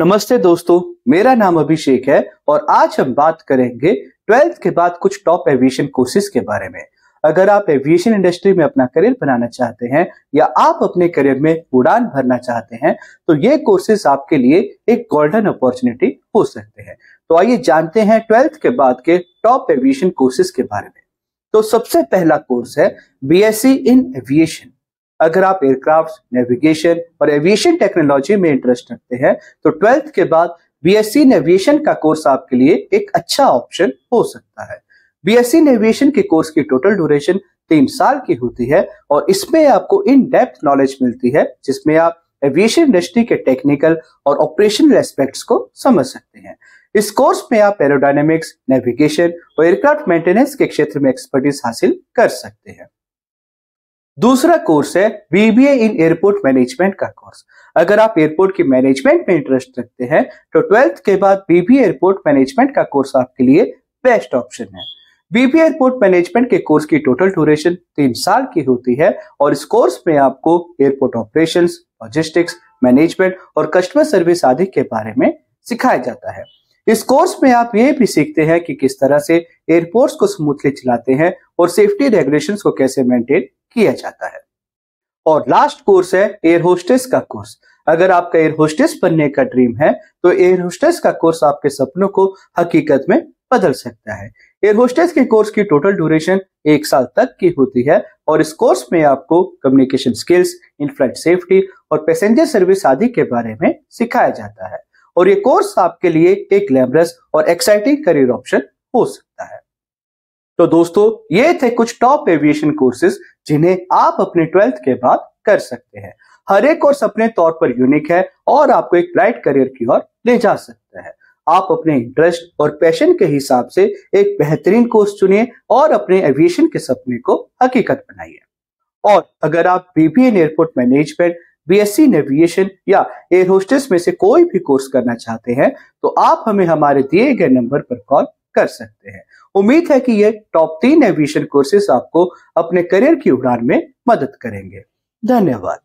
नमस्ते दोस्तों मेरा नाम अभिषेक है और आज हम बात करेंगे ट्वेल्थ के बाद कुछ टॉप एविएशन कोर्सेज के बारे में अगर आप एविएशन इंडस्ट्री में अपना करियर बनाना चाहते हैं या आप अपने करियर में उड़ान भरना चाहते हैं तो ये कोर्सेज आपके लिए एक गोल्डन अपॉर्चुनिटी हो सकते हैं तो आइए जानते हैं ट्वेल्थ के बाद के टॉप एविएशन कोर्सेज के बारे में तो सबसे पहला कोर्स है बी इन एविएशन अगर आप एयरक्राफ्ट नेविगेशन और एविएशन टेक्नोलॉजी में इंटरेस्ट रखते हैं तो ट्वेल्थ के बाद बीएससी नेविएशन का कोर्स आपके लिए एक अच्छा ऑप्शन हो सकता है बीएससी नेविएशन के कोर्स की टोटल ड्यूरेशन तीन साल की होती है और इसमें आपको इन डेप्थ नॉलेज मिलती है जिसमें आप एविएशन इंडस्ट्री के टेक्निकल और ऑपरेशनल एस्पेक्ट्स को समझ सकते हैं इस कोर्स में आप एरोडायनेमिक्स नेविगेशन और एयरक्राफ्ट मेंटेनेंस के क्षेत्र में एक्सपर्टीज हासिल कर सकते हैं दूसरा कोर्स है बीबीए इन एयरपोर्ट मैनेजमेंट का कोर्स अगर आप एयरपोर्ट की मैनेजमेंट में इंटरेस्ट रखते हैं तो ट्वेल्थ के बाद बीबीए एयरपोर्ट मैनेजमेंट का कोर्स आपके लिए बेस्ट ऑप्शन है बीबीए एयरपोर्ट मैनेजमेंट के कोर्स की टोटल ड्यूरेशन तीन साल की होती है और इस कोर्स में आपको एयरपोर्ट ऑपरेशन लॉजिस्टिक्स मैनेजमेंट और कस्टमर सर्विस आदि के बारे में सिखाया जाता है इस कोर्स में आप ये भी सीखते हैं कि किस तरह से एयरपोर्ट्स को स्मूथली चलाते हैं और सेफ्टी रेगुलेशंस को कैसे मेंटेन किया जाता है और लास्ट कोर्स है एयर होस्टेस का कोर्स अगर आपका एयर होस्टेस बनने का ड्रीम है तो एयर होस्टेस का कोर्स आपके सपनों को हकीकत में बदल सकता है एयर होस्टेस के कोर्स की टोटल ड्यूरेशन एक साल तक की होती है और इस कोर्स में आपको communication skills in flight safety और पैसेंजर सर्विस आदि के बारे में सिखाया जाता है और ये कोर्स आपके लिए एक ग्लैमरस और एक्साइटिंग करियर ऑप्शन हो सकता है तो दोस्तों ये थे कुछ टॉप एविएशन कोर्सेज जिन्हें आप अपने ट्वेल्थ के बाद कर सकते हैं हर एक कोर्स अपने तौर पर यूनिक है और आपको एक ब्राइट करियर की ओर ले जा सकता है आप अपने इंटरेस्ट और पैशन के हिसाब से एक बेहतरीन कोर्स चुनिए और अपने एविएशन के सपने को हकीकत बनाइए और अगर आप BBA airport management BSc in या एयर होस्टेस में से कोई भी कोर्स करना चाहते हैं तो आप हमें हमारे दिए गए नंबर पर कॉल कर सकते हैं उम्मीद है कि ये टॉप तीन एविएशन कोर्सेस आपको अपने करियर की उड़ान में मदद करेंगे धन्यवाद